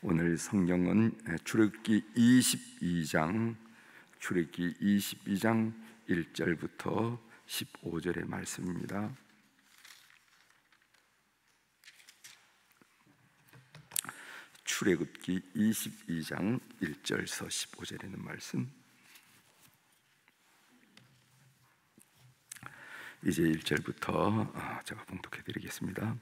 오늘 성경은 출애굽기 22장 출애굽기 22장 1절부터 15절의 말씀입니다. 출애굽기 22장 1절서 15절에는 말씀 이제 1절부터 아, 제가 봉독해 드리겠습니다.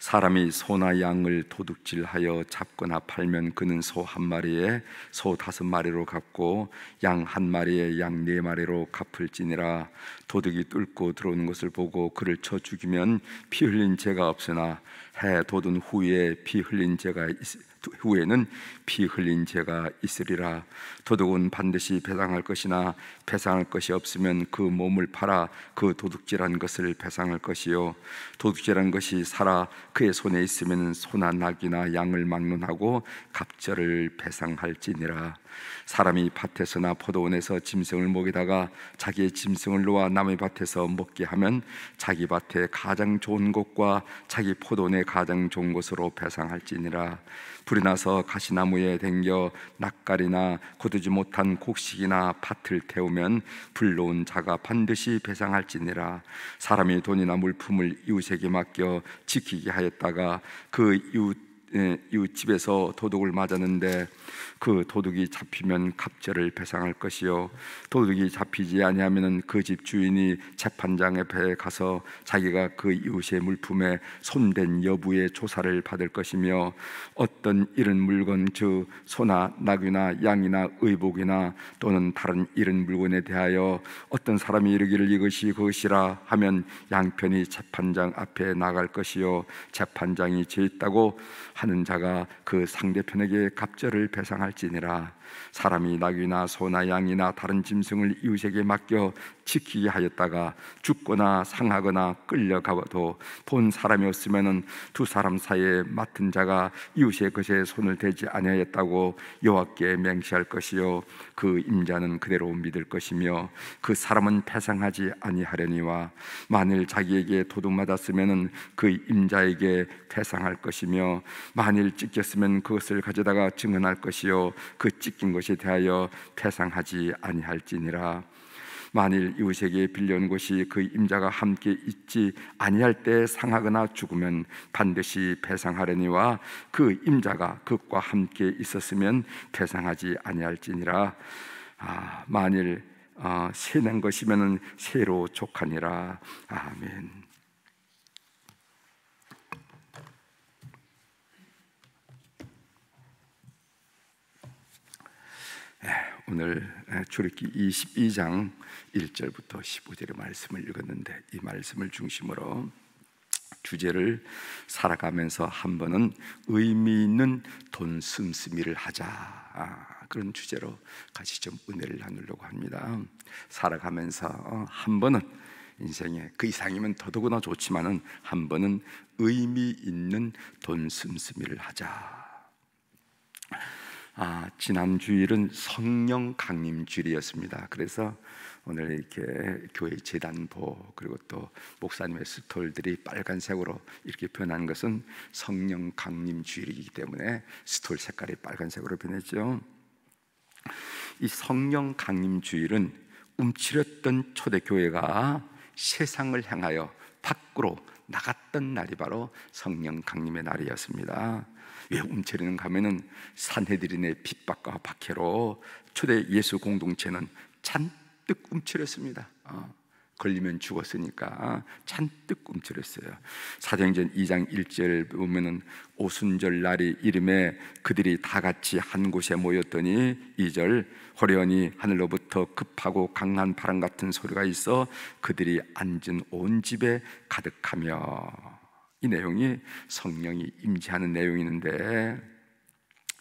사람이 소나 양을 도둑질하여 잡거나 팔면 그는 소 한 마리에 소 다섯 마리로 갚고 양 한 마리에 양 네 마리로 갚을지니라 도둑이 뚫고 들어오는 것을 보고 그를 쳐 죽이면 피 흘린 죄가 없으나 해 돋은 후에 피 흘린 죄가 후에는 피 흘린 제가 있으리라 도둑은 반드시 배상할 것이나 배상할 것이 없으면 그 몸을 팔아 그 도둑질한 것을 배상할 것이요 도둑질한 것이 살아 그의 손에 있으면 소나 낙이나 양을 막론하고 갑절을 배상할지니라 사람이 밭에서나 포도원에서 짐승을 먹이다가 자기의 짐승을 놓아 남의 밭에서 먹게 하면 자기 밭에 가장 좋은 곳과 자기 포도원에 가장 좋은 곳으로 배상할지니라 불이 나서 가시나무에 댕겨 낯가리나 거두지 못한 곡식이나 밭을 태우면 불러온 자가 반드시 배상할지니라 사람이 돈이나 물품을 이웃에게 맡겨 지키게 하였다가 그 이웃 예, 이웃집에서 도둑을 맞았는데 그 도둑이 잡히면 갑절을 배상할 것이요 도둑이 잡히지 아니하면그 집 주인이 재판장 에 가서 자기가 그 이웃의 물품에 손댄 여부의 조사를 받을 것이며 어떤 이런 물건 즉 소나 낙이나 양이나 의복이나 또는 다른 이런 물건에 대하여 어떤 사람이 이르기를 이것이 그것이라 하면 양편이 재판장 앞에 나갈 것이요 재판장이 죄 있다고 하는 자가 그 상대편에게 갑절을 배상할지니라 사람이 낙이나 소나 양이나 다른 짐승을 이웃에게 맡겨 지키게 하였다가 죽거나 상하거나 끌려가도 본 사람이 없으면두 사람 사이에 맡은 자가 이웃의 것에 손을 대지 아니하였다고 여호와께 맹시할 것이요 그 임자는 그대로 믿을 것이며 그 사람은 패상하지 아니하려니와 만일 자기에게 도둑 맞았으면그 임자에게 패상할 것이며 만일 찢겼으면 그것을 가져다가 증언할 것이요 그 찢긴 맡긴 것에 대하여 태상하지 아니할지니라 만일 이웃에게 빌려온 것이 그 임자가 함께 있지 아니할 때 상하거나 죽으면 반드시 배상하려니와 그 임자가 극과 함께 있었으면 배상하지 아니할지니라 아, 만일 어, 새낸 것이면 새로 족하니라 아멘. 오늘 출애기 22장 1절부터 15절의 말씀을 읽었는데 이 말씀을 중심으로 주제를 살아가면서 한 번은 의미 있는 돈 씀씀이를 하자 아, 그런 주제로 같이 좀 은혜를 나누려고 합니다. 살아가면서 어, 한 번은 인생에 그 이상이면 더더구나 좋지만은 한 번은 의미 있는 돈 씀씀이를 하자. 아, 지난 주일은 성령 강림 주일이었습니다. 그래서 오늘 이렇게 교회 재단보 그리고 또 목사님의 스톨들이 빨간색으로 이렇게 변한 것은 성령 강림 주일이기 때문에 스톨 색깔이 빨간색으로 변했죠. 이 성령 강림 주일은 움츠렸던 초대 교회가 세상을 향하여 밖으로 나갔던 날이 바로 성령 강림의 날이었습니다. 왜 예, 움츠리는가 하면은 산해들린의 핍박과 박해로 초대 예수 공동체는 잔뜩 움츠렸습니다. 어. 걸리면 죽었으니까 어, 잔뜩 움츠렸어요. 사도행전 2장 1절 보면은 오순절 날이 이름에 그들이 다 같이 한 곳에 모였더니 2절 허련히 하늘로부터 급하고 강한 바람 같은 소리가 있어 그들이 앉은 온 집에 가득하며 이 내용이 성령이 임재하는 내용이는데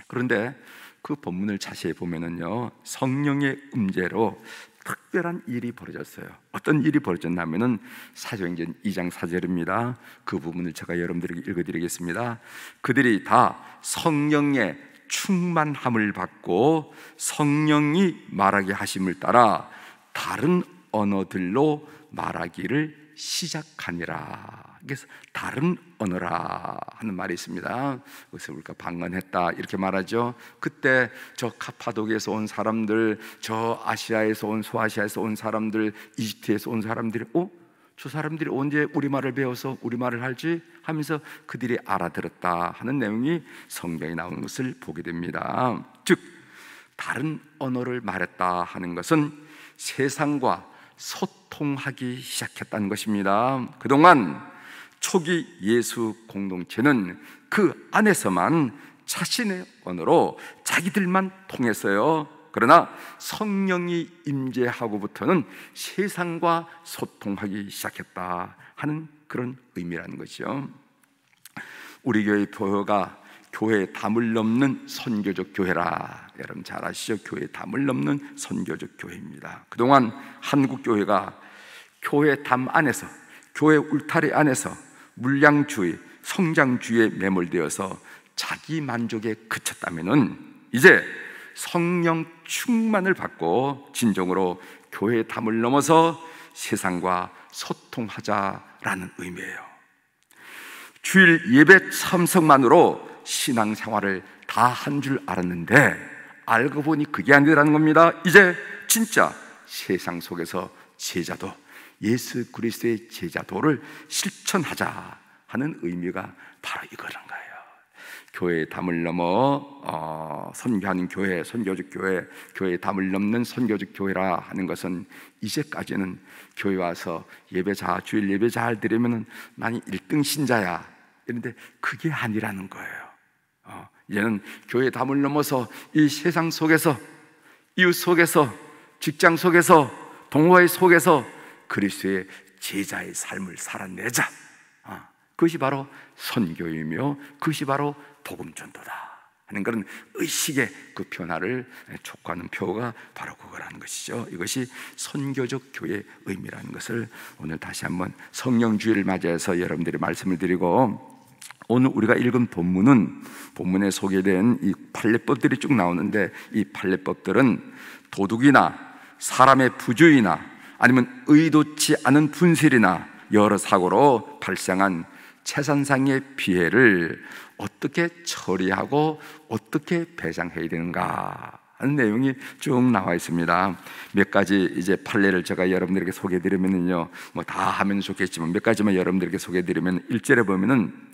그런데 그 본문을 자세히 보면은요 성령의 음재로 특별한 일이 벌어졌어요. 어떤 일이 벌어졌냐면은 사도행전 2장 4절입니다. 그 부분을 제가 여러분들에게 읽어드리겠습니다. 그들이 다 성령의 충만함을 받고 성령이 말하게 하심을 따라 다른 언어들로 말하기를 시작하니라. 그래서 다른 언어라 하는 말이 있습니다. 그래서 우리가 방언했다 이렇게 말하죠. 그때 저카파도에서온 사람들, 저 아시아에서 온 소아시아에서 온 사람들, 이집트에서 온 사람들이 어? 저 사람들이 언제 우리말을 배워서 우리말을 할지 하면서 그들이 알아들었다 하는 내용이 성경에 나오는 것을 보게 됩니다. 즉 다른 언어를 말했다 하는 것은 세상과 소통 소통하기 시작했다는 것입니다. 그동안 초기 예수 공동체는 그 안에서만 자신의 언어로 자기들만 통해서요. 그러나 성령이 임재하고부터는 세상과 소통하기 시작했다 하는 그런 의미라는 것이죠. 우리 교회 교가 교회의 담을 넘는 선교적 교회라. 여러분 잘 아시죠? 교회의 담을 넘는 선교적 교회입니다. 그동안 한국 교회가 교회 담 안에서 교회 울타리 안에서 물량주의, 성장주의에 매몰되어서 자기 만족에 그쳤다면 이제 성령 충만을 받고 진정으로 교회의 담을 넘어서 세상과 소통하자라는 의미예요. 주일 예배 참석만으로 신앙생활을 다 한 줄 알았는데 알고 보니 그게 아니라는 겁니다. 이제 진짜 세상 속에서 제자도 예수 그리스도의 제자도를 실천하자 하는 의미가 바로 이거란 거예요. 교회의 담을 넘어 어, 선교하는 교회, 선교적 교회, 교회의 담을 넘는 선교적 교회라 하는 것은 이제까지는 교회 와서 예배 잘 주일 예배 잘 드리면은 1등 신자야. 이런데 그게 아니라는 거예요. 어, 이제는 교회 담을 넘어서 이 세상 속에서 이웃 속에서 직장 속에서 동호회 속에서 그리스도의 제자의 삶을 살아내자. 어, 그것이 바로 선교이며 그것이 바로 복음 전도다. 하는 그런 의식의 그 변화를 촉구하는 표가 바로 그거라는 것이죠. 이것이 선교적 교회의 의미라는 것을 오늘 다시 한번 성령주의를 맞이해서 여러분들이 말씀을 드리고 오늘 우리가 읽은 본문은 본문에 소개된 이 판례법들이 쭉 나오는데 이 판례법들은 도둑이나 사람의 부주의나 아니면 의도치 않은 분실이나 여러 사고로 발생한 재산상의 피해를 어떻게 처리하고 어떻게 배상해야 되는가 하는 내용이 쭉 나와 있습니다. 몇 가지 이제 판례를 제가 여러분들에게 소개드리면요, 해뭐다 하면 좋겠지만 몇 가지만 여러분들에게 소개드리면 해 일절에 보면은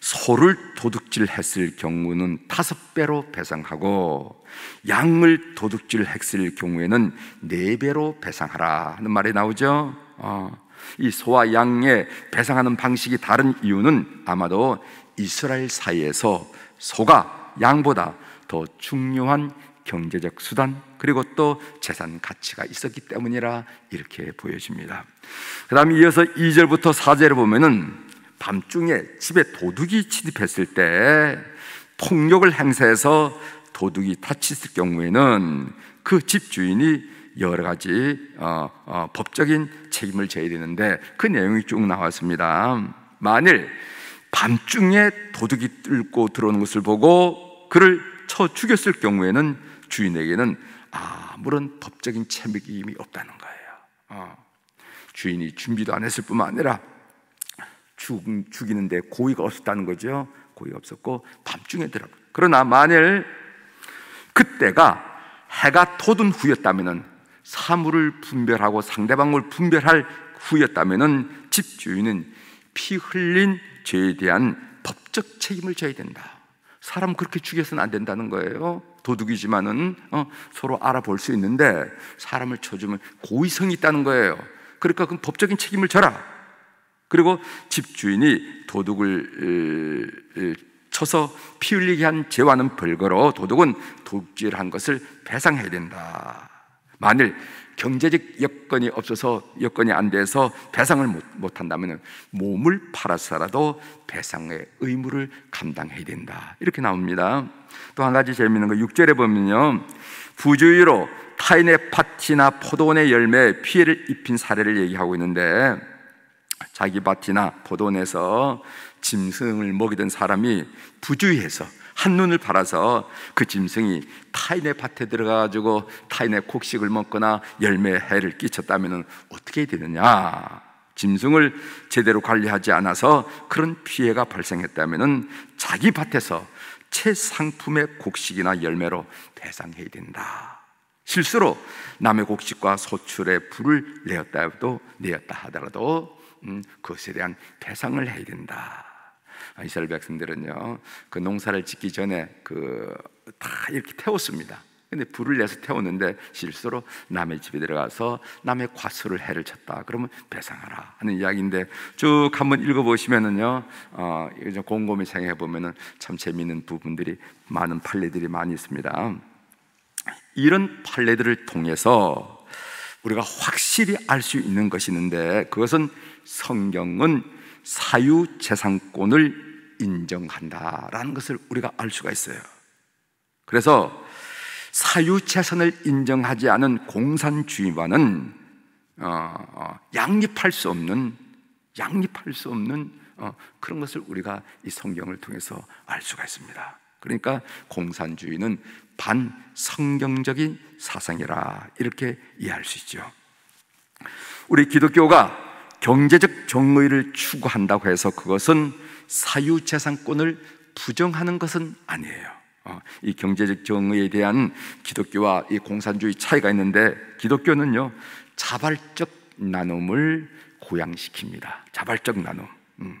소를 도둑질했을 경우는 다섯 배로 배상하고 양을 도둑질했을 경우에는 네 배로 배상하라 하는 말이 나오죠. 어. 이 소와 양의 배상하는 방식이 다른 이유는 아마도 이스라엘 사이에서 소가 양보다 더 중요한 경제적 수단 그리고 또 재산 가치가 있었기 때문이라 이렇게 보여집니다. 그다음 이어서 2절부터 4절을 보면은 밤중에 집에 도둑이 침입했을 때 폭력을 행사해서 도둑이 다치을 경우에는 그 집주인이 여러 가지 어, 어, 법적인 책임을 져야 되는데 그 내용이 쭉 나왔습니다. 만일 밤중에 도둑이 뚫고 들어오는 것을 보고 그를 쳐 죽였을 경우에는 주인에게는 아무런 법적인 책임이 없다는 거예요. 어. 주인이 준비도 안 했을 뿐만 아니라 죽, 이는데 고의가 없었다는 거죠. 고의가 없었고 밤중에 들어. 그러나 만일 그때가 해가 돋은 후였다면 사물을 분별하고 상대방을 분별할 후였다면 집주인은 피 흘린 죄에 대한 법적 책임을 져야 된다. 사람 그렇게 죽여서는 안 된다는 거예요. 도둑이지만은 어, 서로 알아볼 수 있는데 사람을 쳐주면 고의성이 있다는 거예요. 그러니까 그 법적인 책임을 져라. 그리고 집주인이 도둑을 쳐서 피 흘리게 한 죄와는 별거로 도둑은 도둑질한 것을 배상해야 된다. 만일 경제적 여건이 없어서 여건이 안 돼서 배상을 못, 한다면 몸을 팔아서라도 배상의 의무를 감당해야 된다. 이렇게 나옵니다. 또 한 가지 재미있는 거 6절에 보면요. 부주의로 타인의 파티나 포도원의 열매에 피해를 입힌 사례를 얘기하고 있는데 자기 밭이나 보돈에서 짐승을 먹이던 사람이 부주의해서 한눈을 팔아서 그 짐승이 타인의 밭에 들어가가지고 타인의 곡식을 먹거나 열매에 해를 끼쳤다면 어떻게 되느냐? 짐승을 제대로 관리하지 않아서 그런 피해가 발생했다면 자기 밭에서 최 상품의 곡식이나 열매로 대상해야 된다. 실수로 남의 곡식과 소출에 불을 내었다 해도 내었다 하더라도 음, 그것에 대한 배상을 해야 된다. 아, 이스라엘 백성들은요 그 농사를 짓기 전에 그 다 이렇게 태웠습니다. 근데 불을 내서 태웠는데 실수로 남의 집에 들어가서 남의 과수를 해를 쳤다. 그러면 배상하라 하는 이야기인데 쭉 한번 읽어보시면은요, 어, 곰곰이 생각해 보면은 참 재미있는 부분들이 많은 판례들이 많이 있습니다. 이런 판례들을 통해서 우리가 확실히 알 수 있는 것이 있는데 그것은 성경은 사유재산권을 인정한다라는 것을 우리가 알 수가 있어요. 그래서 사유재산을 인정하지 않은 공산주의와는 어, 어, 양립할 수 없는 양립할 수 없는 어, 그런 것을 우리가 이 성경을 통해서 알 수가 있습니다. 그러니까 공산주의는 반성경적인 사상이라 이렇게 이해할 수 있죠. 우리 기독교가 경제적 정의를 추구한다고 해서 그것은 사유재산권을 부정하는 것은 아니에요. 어, 이 경제적 정의에 대한 기독교와 이 공산주의 차이가 있는데 기독교는요 자발적 나눔을 고양시킵니다. 자발적 나눔. 음.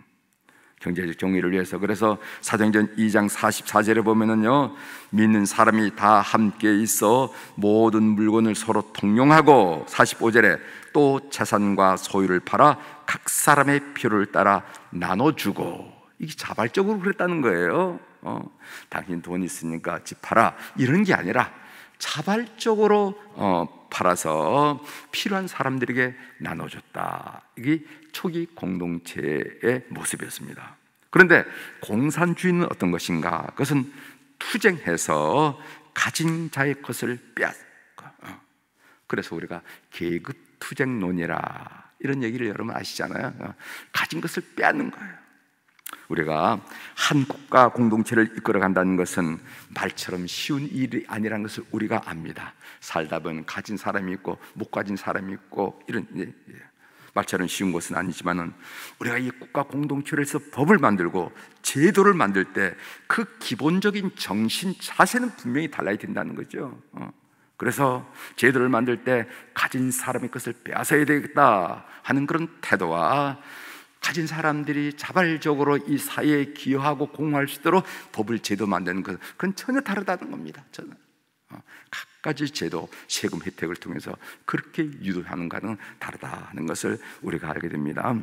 경제적 정의를 위해서 그래서 사정전 2장 44절에 보면은요 믿는 사람이 다 함께 있어 모든 물건을 서로 통용하고 45절에 또 재산과 소유를 팔아 각 사람의 필요를 따라 나눠주고 이게 자발적으로 그랬다는 거예요 어, 당신 돈 있으니까 집 팔아 이런 게 아니라 자발적으로 어, 팔아서 필요한 사람들에게 나눠줬다. 이게 초기 공동체의 모습이었습니다. 그런데 공산주의는 어떤 것인가? 그것은 투쟁해서 가진 자의 것을 빼앗고 어. 그래서 우리가 계급 투쟁론이라 이런 얘기를 여러분 아시잖아요. 어. 가진 것을 빼앗는 거예요. 우리가 한 국가 공동체를 이끌어 간다는 것은 말처럼 쉬운 일이 아니라는 것을 우리가 압니다. 살다 보면 가진 사람이 있고 못 가진 사람이 있고 이런 예, 예. 말처럼 쉬운 것은 아니지만은 우리가 이 국가 공동체에서 법을 만들고 제도를 만들 때 그 기본적인 정신 자세는 분명히 달라야 된다는 거죠. 어. 그래서 제도를 만들 때 가진 사람의 것을 빼앗아야 되겠다 하는 그런 태도와 가진 사람들이 자발적으로 이 사회에 기여하고 공헌할 수 있도록 법을 제도 만드는 것 그건 전혀 다르다는 겁니다. 저는 어, 각가지 제도 세금 혜택을 통해서 그렇게 유도하는 것은 다르다 하는 것을 우리가 알게 됩니다.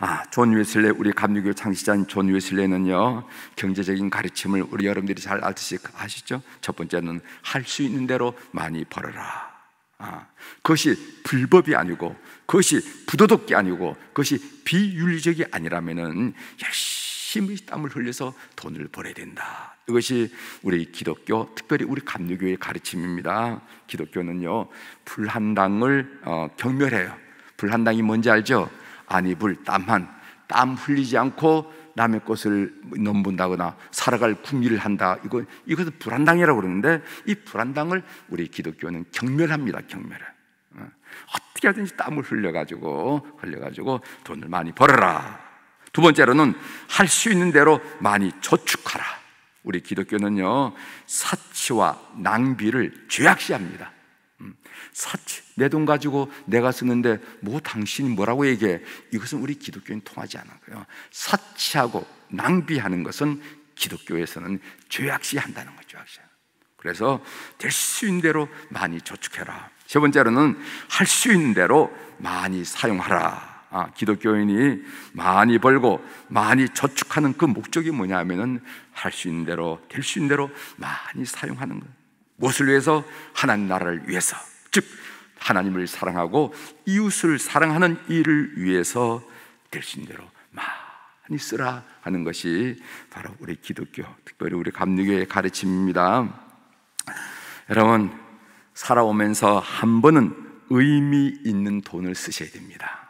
아, 존 웨슬레 우리 감리교 창시자인 존 웨슬레는요 경제적인 가르침을 우리 여러분들이 잘 아시죠? 첫 번째는 할 수 있는 대로 많이 벌어라. 아, 그것이 불법이 아니고 그것이 부도덕이 아니고 그것이 비윤리적이 아니라면은 열심히 땀을 흘려서 돈을 벌어야 된다. 이것이 우리 기독교, 특별히 우리 감리교의 가르침입니다. 기독교는요 불한당을 어, 경멸해요. 불한당이 뭔지 알죠? 아니 불 땀한 땀 흘리지 않고 남의 것을 넘본다거나 살아갈 궁리를 한다. 이거, 이것을 불안당이라고 그러는데 이 불안당을 우리 기독교는 경멸합니다. 경멸해. 어, 어떻게 하든지 땀을 흘려가지고, 흘려가지고 돈을 많이 벌어라. 두 번째로는 할 수 있는 대로 많이 저축하라. 우리 기독교는요, 사치와 낭비를 죄악시합니다. 음. 사치, 내 돈 가지고 내가 쓰는데 뭐 당신이 뭐라고 얘기해? 이것은 우리 기독교인 통하지 않아요. 사치하고 낭비하는 것은 기독교에서는 죄악시 한다는 거죠. 죄악시. 그래서 될 수 있는 대로 많이 저축해라. 세 번째로는 할 수 있는 대로 많이 사용하라. 아, 기독교인이 많이 벌고 많이 저축하는 그 목적이 뭐냐면은 할 수 있는 대로 될 수 있는 대로 많이 사용하는 거예요. 무엇을 위해서? 하나님 나라를 위해서. 즉, 하나님을 사랑하고 이웃을 사랑하는 일을 위해서 될신 대로 많이 쓰라 하는 것이 바로 우리 기독교, 특별히 우리 감리교의 가르침입니다. 여러분, 살아오면서 한 번은 의미 있는 돈을 쓰셔야 됩니다.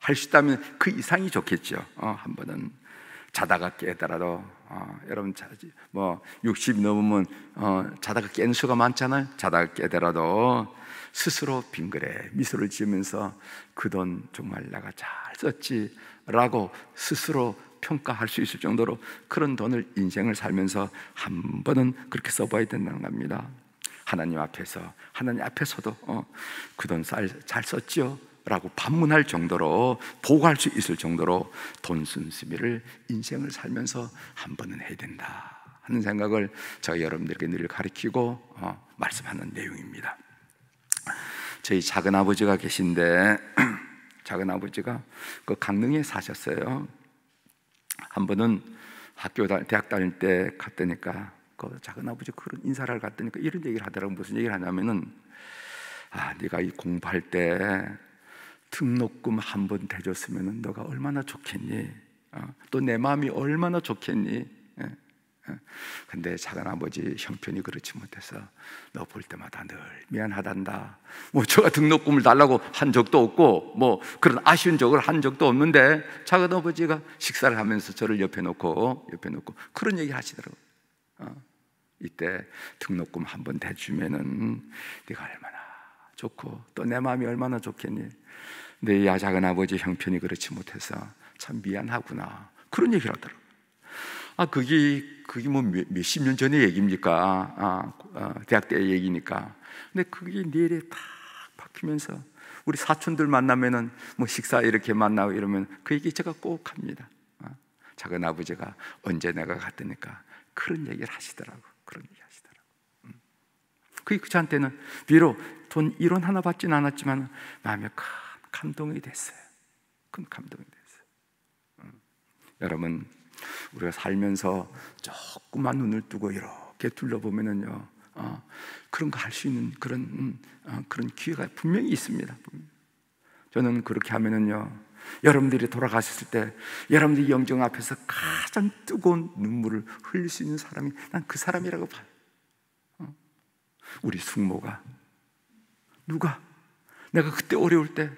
할 수 있다면 그 이상이 좋겠죠. 어, 한 번은. 자다가 깨더라도 어, 여러분 뭐60 넘으면 어, 자다가 깬 수가 많잖아요. 자다가 깨더라도 스스로 빙그레 미소를 지으면서 그 돈 정말 내가 잘 썼지라고 스스로 평가할 수 있을 정도로 그런 돈을 인생을 살면서 한 번은 그렇게 써봐야 된다는 겁니다. 하나님 앞에서 하나님 앞에서도 어, 그돈 잘 썼지요. 라고 반문할 정도로 보고할 수 있을 정도로 돈순수비를 인생을 살면서 한 번은 해야 된다 하는 생각을 제가 여러분들에게 늘가르치고 어, 말씀하는 내용입니다. 저희 작은 아버지가 계신데 작은 아버지가 그 강릉에 사셨어요. 한 번은 학교 다, 대학 다닐 때 갔다니까 그 작은 아버지 그런 인사를 갔다니까 이런 얘기를 하더라고 무슨 얘기를 하냐면은 아 네가 이 공부할 때 등록금 한 번 대줬으면 너가 얼마나 좋겠니? 어? 또내 마음이 얼마나 좋겠니? 예? 예? 근데 작은 아버지 형편이 그렇지 못해서 너 볼 때마다 늘 미안하단다. 뭐 제가 등록금을 달라고 한 적도 없고 뭐 그런 아쉬운 적을 한 적도 없는데 작은 아버지가 식사를 하면서 저를 옆에 놓고 옆에 놓고 그런 얘기 하시더라고. 어, 이때 등록금 한 번 대주면은 네가 얼마나 좋고 또 내 마음이 얼마나 좋겠니? 내야 작은 아버지 형편이 그렇지 못해서 참 미안하구나. 그런 얘기를 하더라고. 아, 그게, 그게 뭐몇십년 전의 얘기입니까? 아, 아, 대학 때 얘기니까. 근데 그게 내일에 탁 박히면서 우리 사촌들 만나면은 뭐 식사 이렇게 만나고 이러면 그 얘기 제가 꼭 합니다. 아, 작은 아버지가 언제 내가 갔더니까 그런 얘기를 하시더라고. 그런 얘기 하시더라고. 음. 그게 그 저한테는 비록 돈 1원 하나 받진 않았지만 마음에 큰 감동이 됐어요. 큰 감동이 됐어요. 음. 여러분, 우리가 살면서 조금만 눈을 뜨고 이렇게 둘러보면은요, 어, 그런 거 할 수 있는 그런 음, 어, 그런 기회가 분명히 있습니다. 저는 그렇게 하면은요, 여러분들이 돌아가셨을 때 여러분들이 영정 앞에서 가장 뜨거운 눈물을 흘릴 수 있는 사람이 난 그 사람이라고 봐요. 어? 우리 숙모가 누가 내가 그때 어려울 때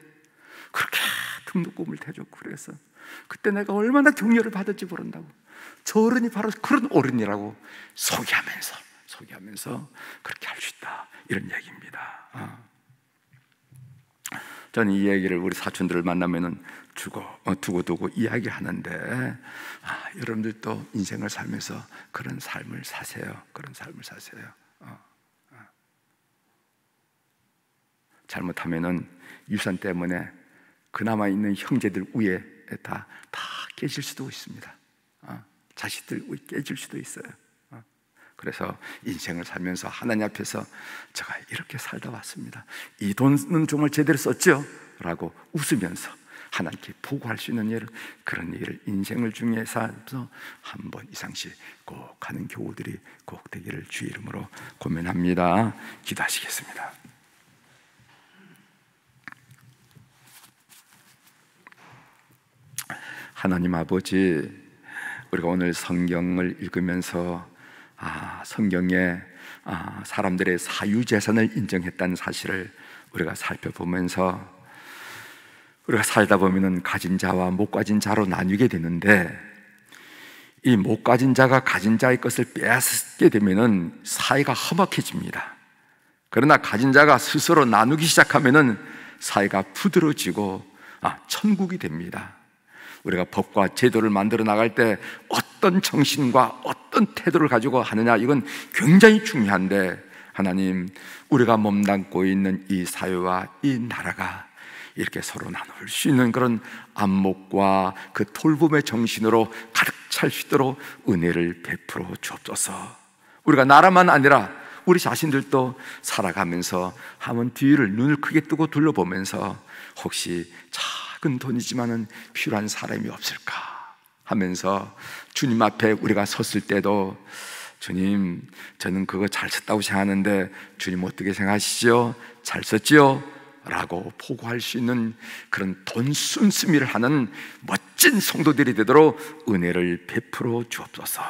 그렇게 등록 금을 대줬고 그래서 그때 내가 얼마나 격려를 받을지 모른다고 저 어른이 바로 그런 어른이라고 소개하면서 소개하면서 그렇게 할 수 있다 이런 얘기입니다. 어. 저는 이 얘기를 우리 사촌들을 만나면은 주고 어, 두고 두고 이야기하는데 아, 여러분들도 인생을 살면서 그런 삶을 사세요. 그런 삶을 사세요. 어, 어. 잘못하면은 유산 때문에 그나마 있는 형제들 위에 다, 다 깨질 수도 있습니다. 어? 자식들 위에 깨질 수도 있어요. 어? 그래서 인생을 살면서 하나님 앞에서 제가 이렇게 살다 왔습니다. 이 돈은 정말 제대로 썼죠? 라고 웃으면서 하나님께 보고할 수 있는 일을 그런 일을 인생을 중에 서한 번 이상씩 꼭 하는 교우들이 꼭 되기를 주 이름으로 고민합니다. 기도하시겠습니다. 하나님 아버지, 우리가 오늘 성경을 읽으면서 아, 성경에 아, 사람들의 사유재산을 인정했다는 사실을 우리가 살펴보면서 우리가 살다 보면 가진 자와 못 가진 자로 나뉘게 되는데 이 못 가진 자가 가진 자의 것을 빼앗게 되면 사이가 험악해집니다. 그러나 가진 자가 스스로 나누기 시작하면 사이가 부드러지고 워 아, 천국이 됩니다. 우리가 법과 제도를 만들어 나갈 때 어떤 정신과 어떤 태도를 가지고 하느냐 이건 굉장히 중요한데 하나님 우리가 몸담고 있는 이 사회와 이 나라가 이렇게 서로 나눌 수 있는 그런 안목과 그 돌봄의 정신으로 가득 찰 수 있도록 은혜를 베풀어 주옵소서. 우리가 나라만 아니라 우리 자신들도 살아가면서 한번 뒤를 눈을 크게 뜨고 둘러보면서 혹시 잘 작은 돈이지만은 필요한 사람이 없을까 하면서 주님 앞에 우리가 섰을 때도 주님, 저는 그거 잘 썼다고 생각하는데 주님 어떻게 생각하시죠? 잘 썼지요? 라고 포고할 수 있는 그런 돈 씀씀이를 하는 멋진 성도들이 되도록 은혜를 베풀어 주옵소서.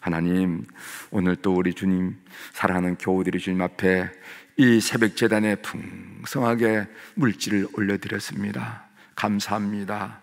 하나님, 오늘 또 우리 주님, 사랑하는 교우들이 주님 앞에 이 새벽 재단에 풍성하게 물질을 올려드렸습니다. 감사합니다.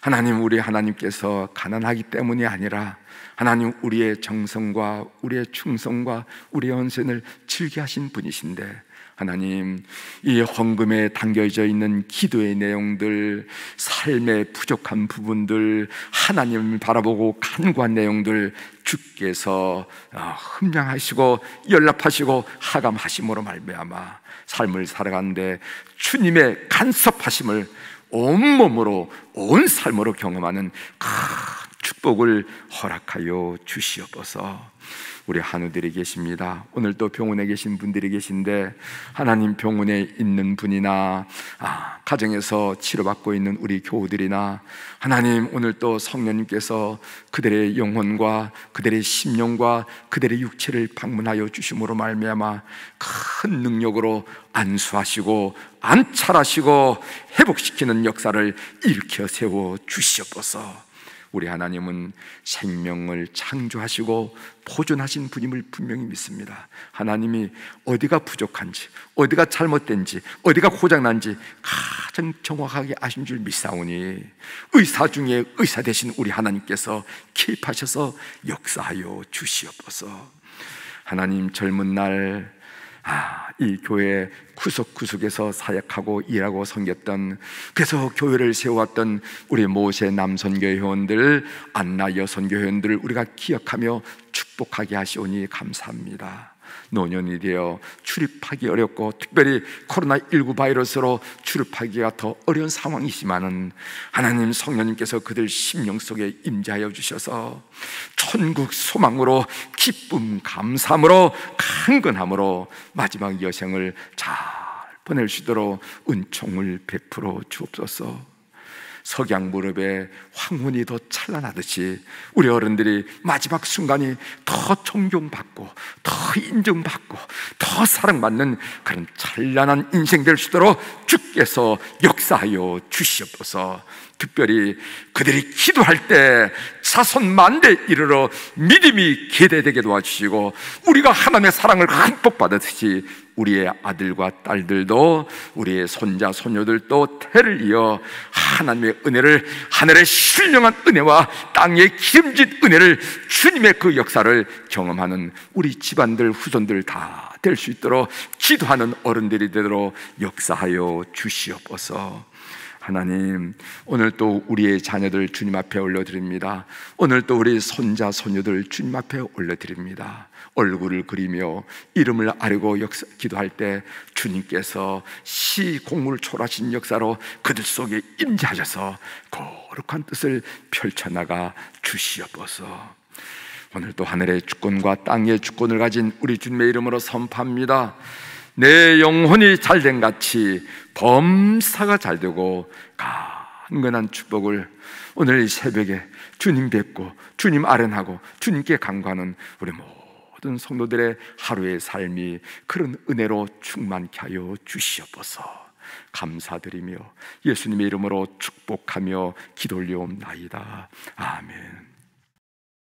하나님, 우리 하나님께서 가난하기 때문이 아니라 하나님 우리의 정성과 우리의 충성과 우리의 헌신을 즐겨 하신 분이신데 하나님, 이 헌금에 담겨져 있는 기도의 내용들, 삶의 부족한 부분들, 하나님을 바라보고 간구한 내용들 주께서 어, 흠량하시고 연락하시고 하감하심으로 말미암아 삶을 살아가는데 주님의 간섭하심을 온몸으로 온 삶으로 경험하는 큰 축복을 허락하여 주시옵소서. 우리 한우들이 계십니다. 오늘 또 병원에 계신 분들이 계신데 하나님 병원에 있는 분이나 아, 가정에서 치료받고 있는 우리 교우들이나 하나님 오늘 또 성령님께서 그들의 영혼과 그들의 심령과 그들의 육체를 방문하여 주심으로 말미암아 큰 능력으로 안수하시고 안찰하시고 회복시키는 역사를 일으켜 세워 주시옵소서. 우리 하나님은 생명을 창조하시고 보존하신 분임을 분명히 믿습니다. 하나님이 어디가 부족한지, 어디가 잘못된지, 어디가 고장난지 가장 정확하게 아신 줄 믿사오니 의사 중에 의사 되신 우리 하나님께서 개입하셔서 역사하여 주시옵소서. 하나님 젊은 날 아, 이 교회 구석구석에서 사역하고 일하고 섬겼던 그래서 교회를 세웠던 우리 모세 남선교 회원들 안나 여선교 회원들 우리가 기억하며 축복하게 하시오니 감사합니다. 노년이 되어 출입하기 어렵고 특별히 코로나19 바이러스로 출입하기가 더 어려운 상황이지만은 하나님 성령님께서 그들 심령 속에 임재하여 주셔서 천국 소망으로 기쁨 감사함으로 강건함으로 마지막 여생을 잘 보낼 수 있도록 은총을 베풀어 주옵소서. 석양 무릎에 황혼이 더 찬란하듯이 우리 어른들이 마지막 순간이 더 존경받고 더 인정받고 더 사랑받는 그런 찬란한 인생 될 수 있도록 주께서 역사하여 주시옵소서. 특별히 그들이 기도할 때 자손 만대 이르러 믿음이 기대되게 도와주시고 우리가 하나님의 사랑을 흠복 받았듯이 우리의 아들과 딸들도 우리의 손자 손녀들도 태를 이어 하나님의 은혜를 하늘의 신령한 은혜와 땅의 기름진 은혜를 주님의 그 역사를 경험하는 우리 집안들 후손들 다 될수 있도록 기도하는 어른들이 되도록 역사하여 주시옵소서. 하나님, 오늘 또 우리의 자녀들 주님 앞에 올려드립니다. 오늘 또 우리 손자, 손녀들 주님 앞에 올려드립니다. 얼굴을 그리며 이름을 아뢰고 역사, 기도할 때 주님께서 시 공물 초라신 역사로 그들 속에 임재하셔서 거룩한 뜻을 펼쳐나가 주시옵소서. 오늘 도 하늘의 주권과 땅의 주권을 가진 우리 주님의 이름으로 선포합니다. 내 영혼이 잘된 같이 범사가 잘 되고 강건한 축복을 오늘 이 새벽에 주님 뵙고 주님 아련하고 주님께 간구하는 우리 모든 성도들의 하루의 삶이 그런 은혜로 충만케 하여 주시옵소서. 감사드리며 예수님의 이름으로 축복하며 기돌려옵나이다. 아멘.